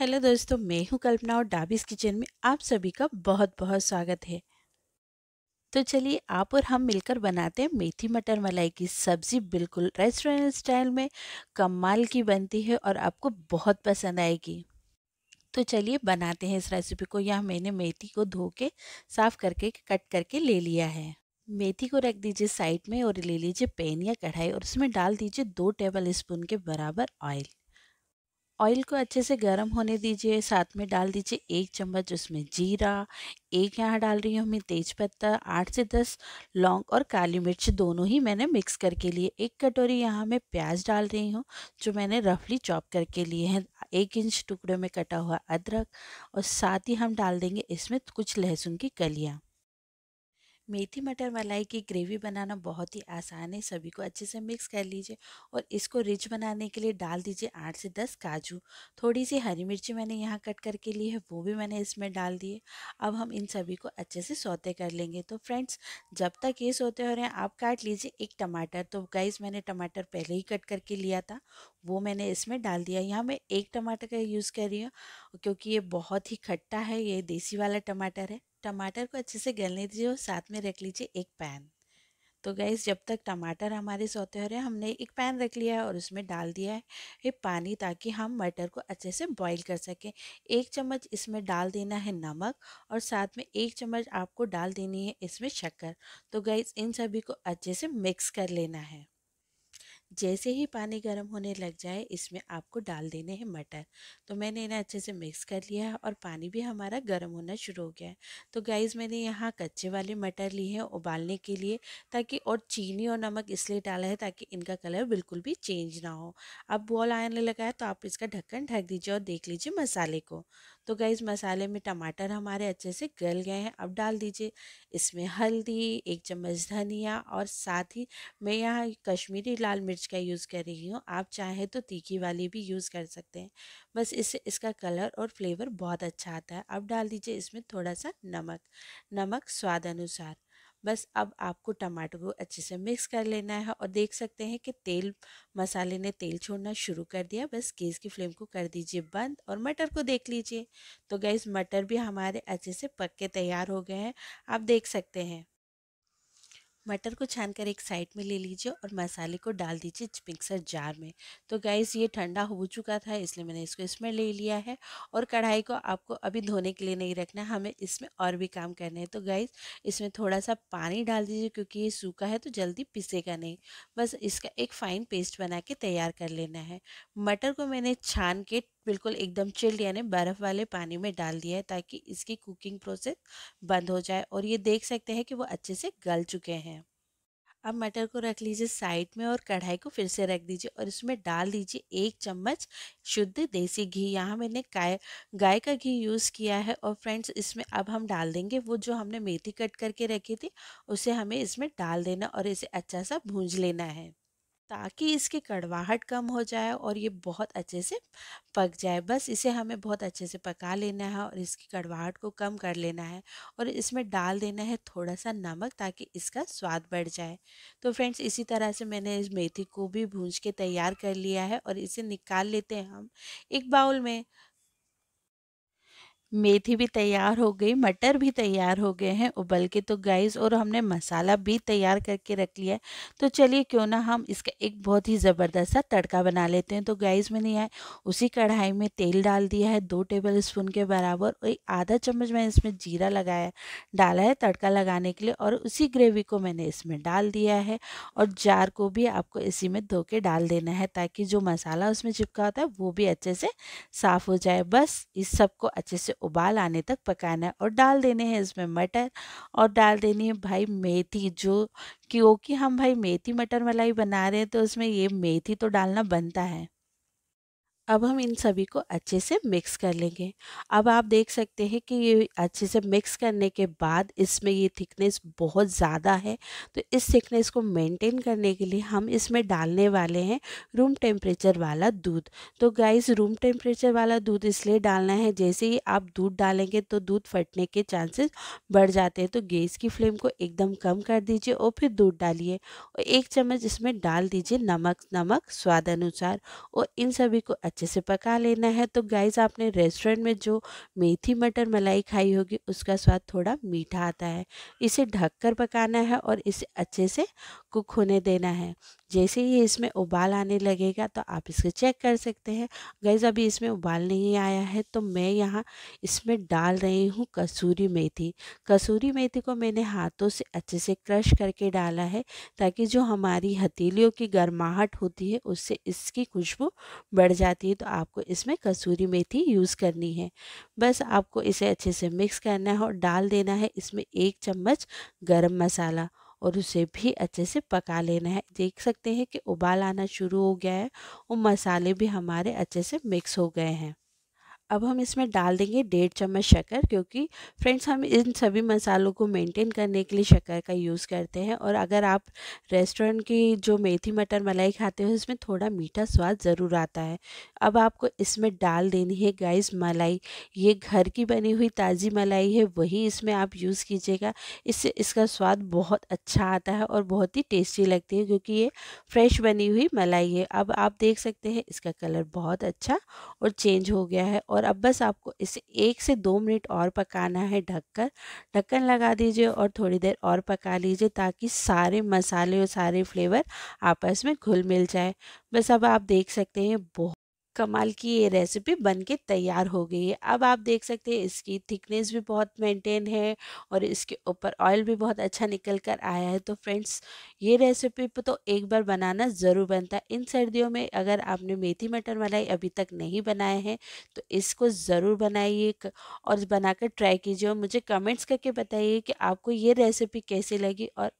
hello दोस्तों मैं हूं कल्पना और डाबिस किचन में आप सभी का बहुत बहुत स्वागत है तो चलिए आप और हम मिलकर बनाते हैं मेथी मटर मलाई की सब्ज़ी बिल्कुल रेस्टोरेंट स्टाइल में कमाल की बनती है और आपको बहुत पसंद आएगी तो चलिए बनाते हैं इस रेसिपी को यहाँ मैंने मेथी को धो के साफ़ करके कट करके ले लिया है मेथी को रख दीजिए साइड में और ले लीजिए पेन या कढ़ाई और उसमें डाल दीजिए दो टेबल स्पून के बराबर ऑयल ऑयल को अच्छे से गर्म होने दीजिए साथ में डाल दीजिए एक चम्मच उसमें जीरा एक यहाँ डाल रही हूँ मैं तेज पत्ता आठ से दस लौंग और काली मिर्च दोनों ही मैंने मिक्स करके लिए एक कटोरी यहाँ मैं प्याज डाल रही हूँ जो मैंने रफली चॉप करके लिए हैं एक इंच टुकड़े में कटा हुआ अदरक और साथ ही हम डाल देंगे इसमें कुछ लहसुन की कलियाँ मेथी मटर मलाई की ग्रेवी बनाना बहुत ही आसान है सभी को अच्छे से मिक्स कर लीजिए और इसको रिच बनाने के लिए डाल दीजिए आठ से दस काजू थोड़ी सी हरी मिर्ची मैंने यहाँ कट करके ली है वो भी मैंने इसमें डाल दिए अब हम इन सभी को अच्छे से सोते कर लेंगे तो फ्रेंड्स जब तक ये सोते हो रहे हैं आप काट लीजिए एक टमाटर तो गाइज मैंने टमाटर पहले ही कट करके लिया था वो मैंने इसमें डाल दिया यहाँ मैं एक टमाटर का यूज़ कर रही हूँ क्योंकि ये बहुत ही खट्टा है ये देसी वाला टमाटर है टमाटर को अच्छे से गलने दीजिए और साथ में रख लीजिए एक पैन तो गैस जब तक टमाटर हमारे सोते हो रहे हैं हमने एक पैन रख लिया है और उसमें डाल दिया है ये पानी ताकि हम मटर को अच्छे से बॉईल कर सकें एक चम्मच इसमें डाल देना है नमक और साथ में एक चम्मच आपको डाल देनी है इसमें शक्कर तो गैस इन सभी को अच्छे से मिक्स कर लेना है जैसे ही पानी गर्म होने लग जाए इसमें आपको डाल देने हैं मटर तो मैंने इन्हें अच्छे से मिक्स कर लिया है और पानी भी हमारा गर्म होना शुरू हो गया है तो गाइज़ मैंने यहाँ कच्चे वाले मटर लिए हैं उबालने के लिए ताकि और चीनी और नमक इसलिए डाला है ताकि इनका कलर बिल्कुल भी चेंज ना हो अब बॉल आने लगा है तो आप इसका ढक्कन ढक दीजिए और देख लीजिए मसाले को तो गाइज़ मसाले में टमाटर हमारे अच्छे से गल गए हैं अब डाल दीजिए इसमें हल्दी एक चम्मच धनिया और साथ ही मैं यहाँ कश्मीरी लाल मिर्च मिर्च का यूज़ कर रही हूँ आप चाहें तो तीखी वाली भी यूज़ कर सकते हैं बस इससे इसका कलर और फ्लेवर बहुत अच्छा आता है अब डाल दीजिए इसमें थोड़ा सा नमक नमक स्वाद अनुसार बस अब आपको टमाटर को अच्छे से मिक्स कर लेना है और देख सकते हैं कि तेल मसाले ने तेल छोड़ना शुरू कर दिया बस गैस की फ्लेम को कर दीजिए बंद और मटर को देख लीजिए तो गैस मटर भी हमारे अच्छे से पक के तैयार हो गए हैं आप देख सकते हैं मटर को छानकर एक साइड में ले लीजिए और मसाले को डाल दीजिए मिक्सर जार में तो गैस ये ठंडा हो चुका था इसलिए मैंने इसको इसमें ले लिया है और कढ़ाई को आपको अभी धोने के लिए नहीं रखना हमें इसमें और भी काम करने हैं तो गैस इसमें थोड़ा सा पानी डाल दीजिए क्योंकि ये सूखा है तो जल्दी पिसेगा नहीं बस इसका एक फ़ाइन पेस्ट बना के तैयार कर लेना है मटर को मैंने छान के बिल्कुल एकदम चिल्ड यानी बर्फ़ वाले पानी में डाल दिया है ताकि इसकी कुकिंग प्रोसेस बंद हो जाए और ये देख सकते हैं कि वो अच्छे से गल चुके हैं अब मटर को रख लीजिए साइड में और कढ़ाई को फिर से रख दीजिए और इसमें डाल दीजिए एक चम्मच शुद्ध देसी घी यहाँ मैंने गाय गाय का घी यूज़ किया है और फ्रेंड्स इसमें अब हम डाल देंगे वो जो हमने मेथी कट करके रखी थी उसे हमें इसमें डाल देना और इसे अच्छा सा भूंज लेना है ताकि इसकी कड़वाहट कम हो जाए और ये बहुत अच्छे से पक जाए बस इसे हमें बहुत अच्छे से पका लेना है और इसकी कड़वाहट को कम कर लेना है और इसमें डाल देना है थोड़ा सा नमक ताकि इसका स्वाद बढ़ जाए तो फ्रेंड्स इसी तरह से मैंने इस मेथी को भी भूंज के तैयार कर लिया है और इसे निकाल लेते हैं हम एक बाउल में मेथी भी तैयार हो गई मटर भी तैयार हो गए हैं उबल के तो गाइस और हमने मसाला भी तैयार करके रख लिया है तो चलिए क्यों ना हम इसका एक बहुत ही ज़बरदस्त सा तड़का बना लेते हैं तो गाइस मैंने यहाँ उसी कढ़ाई में तेल डाल दिया है दो टेबल स्पून के बराबर और आधा चम्मच मैंने इसमें जीरा लगाया डाला है तड़का लगाने के लिए और उसी ग्रेवी को मैंने इसमें डाल दिया है और जार को भी आपको इसी में धो के डाल देना है ताकि जो मसाला उसमें चिपका होता है वो भी अच्छे से साफ़ हो जाए बस इस सबको अच्छे से उबाल आने तक पकाना है और डाल देने हैं इसमें मटर और डाल देनी है भाई मेथी जो क्योंकि हम भाई मेथी मटर मलाई बना रहे हैं तो उसमें ये मेथी तो डालना बनता है अब हम इन सभी को अच्छे से मिक्स कर लेंगे अब आप देख सकते हैं कि ये अच्छे से मिक्स करने के बाद इसमें ये थिकनेस बहुत ज़्यादा है तो इस थिकनेस को मेंटेन करने के लिए हम इसमें डालने वाले हैं रूम टेम्परेचर वाला दूध तो गाइस रूम टेम्परेचर वाला दूध इसलिए डालना है जैसे ही आप दूध डालेंगे तो दूध फटने के चांसेस बढ़ जाते हैं तो गैस की फ्लेम को एकदम कम कर दीजिए और फिर दूध डालिए और एक चम्मच इसमें डाल दीजिए नमक नमक स्वाद अनुसार और इन सभी को अच्छे से पका लेना है तो गाइस आपने रेस्टोरेंट में जो मेथी मटर मलाई खाई होगी उसका स्वाद थोड़ा मीठा आता है इसे ढककर पकाना है और इसे अच्छे से कुक होने देना है जैसे ही इसमें उबाल आने लगेगा तो आप इसको चेक कर सकते हैं गैस अभी इसमें उबाल नहीं आया है तो मैं यहाँ इसमें डाल रही हूँ कसूरी मेथी कसूरी मेथी को मैंने हाथों से अच्छे से क्रश करके डाला है ताकि जो हमारी हथेलियों की गर्माहट होती है उससे इसकी खुशबू बढ़ जाती है तो आपको इसमें कसूरी मेथी यूज़ करनी है बस आपको इसे अच्छे से मिक्स करना है और डाल देना है इसमें एक चम्मच गर्म मसाला और उसे भी अच्छे से पका लेना है देख सकते हैं कि उबाल आना शुरू हो गया है और मसाले भी हमारे अच्छे से मिक्स हो गए हैं अब हम इसमें डाल देंगे डेढ़ चम्मच शक्कर क्योंकि फ्रेंड्स हम इन सभी मसालों को मेंटेन करने के लिए शक्कर का यूज़ करते हैं और अगर आप रेस्टोरेंट की जो मेथी मटर मलाई खाते हो इसमें थोड़ा मीठा स्वाद ज़रूर आता है अब आपको इसमें डाल देनी है गाइस मलाई ये घर की बनी हुई ताज़ी मलाई है वही इसमें आप यूज़ कीजिएगा इससे इसका स्वाद बहुत अच्छा आता है और बहुत ही टेस्टी लगती है क्योंकि ये फ्रेश बनी हुई मलाई है अब आप देख सकते हैं इसका कलर बहुत अच्छा और चेंज हो गया है और और अब बस आपको इसे एक से दो मिनट और पकाना है ढककर ढक्कन लगा दीजिए और थोड़ी देर और पका लीजिए ताकि सारे मसाले और सारे फ्लेवर आपस में घुल मिल जाए बस अब आप देख सकते हैं बहुत कमाल की ये रेसिपी बन के तैयार हो गई है अब आप देख सकते हैं इसकी थिकनेस भी बहुत मेंटेन है और इसके ऊपर ऑयल भी बहुत अच्छा निकल कर आया है तो फ्रेंड्स ये रेसिपी तो एक बार बनाना ज़रूर बनता है इन सर्दियों में अगर आपने मेथी मटर मलाई अभी तक नहीं बनाए हैं तो इसको ज़रूर बनाइए और बनाकर ट्राई कीजिए और मुझे कमेंट्स करके बताइए कि आपको ये रेसिपी कैसी लगी और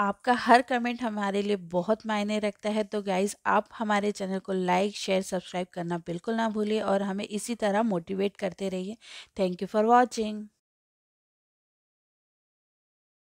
आपका हर कमेंट हमारे लिए बहुत मायने रखता है तो गाइज़ आप हमारे चैनल को लाइक शेयर सब्सक्राइब करना बिल्कुल ना भूलिए और हमें इसी तरह मोटिवेट करते रहिए थैंक यू फॉर वॉचिंग